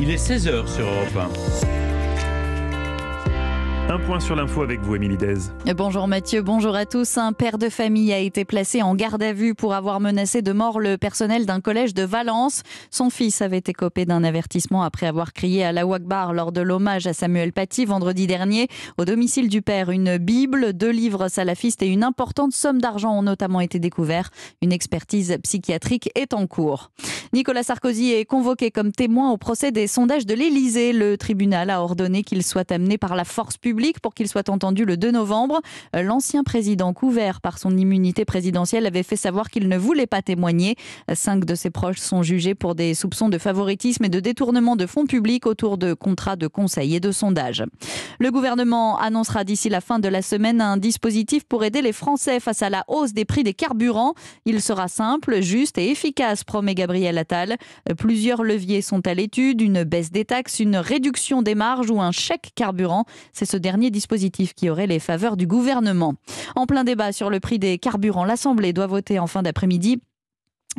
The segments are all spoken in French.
Il est 16h sur Europe 1. Un point sur l'info avec vous, Émilie Dez. Bonjour Mathieu, bonjour à tous. Un père de famille a été placé en garde à vue pour avoir menacé de mort le personnel d'un collège de Valence. Son fils avait été copé d'un avertissement après avoir crié à la Wakbar lors de l'hommage à Samuel Paty vendredi dernier. Au domicile du père, une Bible, deux livres salafistes et une importante somme d'argent ont notamment été découverts. Une expertise psychiatrique est en cours. Nicolas Sarkozy est convoqué comme témoin au procès des sondages de l'Élysée. Le tribunal a ordonné qu'il soit amené par la force publique pour qu'il soit entendu le 2 novembre. L'ancien président couvert par son immunité présidentielle avait fait savoir qu'il ne voulait pas témoigner. Cinq de ses proches sont jugés pour des soupçons de favoritisme et de détournement de fonds publics autour de contrats de conseil et de sondages. Le gouvernement annoncera d'ici la fin de la semaine un dispositif pour aider les Français face à la hausse des prix des carburants. Il sera simple, juste et efficace, promet Gabriel Plusieurs leviers sont à l'étude, une baisse des taxes, une réduction des marges ou un chèque carburant. C'est ce dernier dispositif qui aurait les faveurs du gouvernement. En plein débat sur le prix des carburants, l'Assemblée doit voter en fin d'après-midi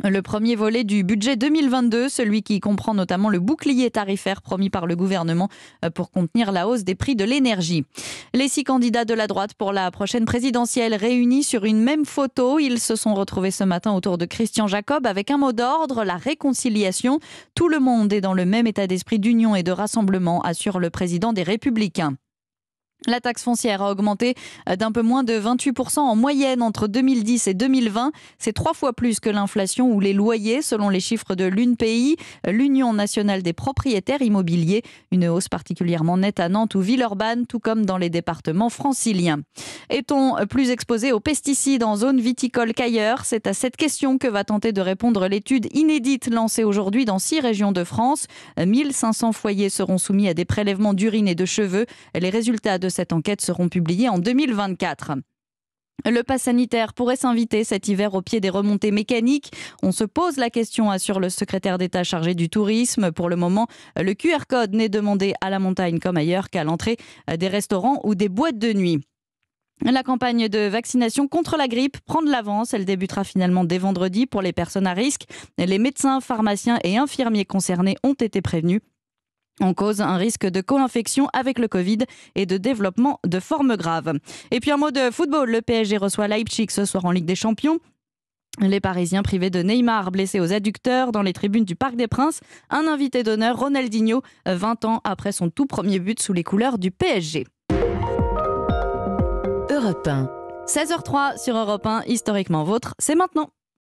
le premier volet du budget 2022, celui qui comprend notamment le bouclier tarifaire promis par le gouvernement euh, pour contenir la hausse des prix de l'énergie. Les six candidats de la droite pour la prochaine présidentielle réunis sur une même photo, ils se sont retrouvés ce matin autour de Christian Jacob avec un mot d'ordre, la réconciliation. Tout le monde est dans le même état d'esprit d'union et de rassemblement, assure le président des Républicains. La taxe foncière a augmenté euh, d'un peu moins de 28% en moyenne entre 2010 et 2020. C'est trois fois plus que l'inflation ou les loyers, selon les chiffres de l'UNPI, euh, l'Union nationale des propriétaires immobiliers. Une hausse particulièrement nette à Nantes ou Villeurbanne, tout comme dans les départements franciliens. Est-on euh, plus exposé aux pesticides en zone viticole qu'ailleurs C'est à cette question que va tenter de répondre l'étude inédite lancée aujourd'hui dans six régions de France. 1500 foyers seront soumis à des prélèvements d'urine et de cheveux. Les résultats de de cette enquête seront publiés en 2024. Le pass sanitaire pourrait s'inviter cet hiver au pied des remontées mécaniques. On se pose la question, assure le secrétaire d'État chargé du tourisme. Pour le moment, le QR code n'est demandé à la montagne comme ailleurs qu'à l'entrée des restaurants ou des boîtes de nuit. La campagne de vaccination contre la grippe prend de l'avance. Elle débutera finalement dès vendredi pour les personnes à risque. Les médecins, pharmaciens et infirmiers concernés ont été prévenus. On cause un risque de co-infection avec le Covid et de développement de formes graves. Et puis en mot de football, le PSG reçoit Leipzig ce soir en Ligue des Champions. Les Parisiens privés de Neymar, blessés aux adducteurs dans les tribunes du Parc des Princes, un invité d'honneur, Ronaldinho, 20 ans après son tout premier but sous les couleurs du PSG. Europe 1. 16h03 sur Europe 1, historiquement vôtre, c'est maintenant.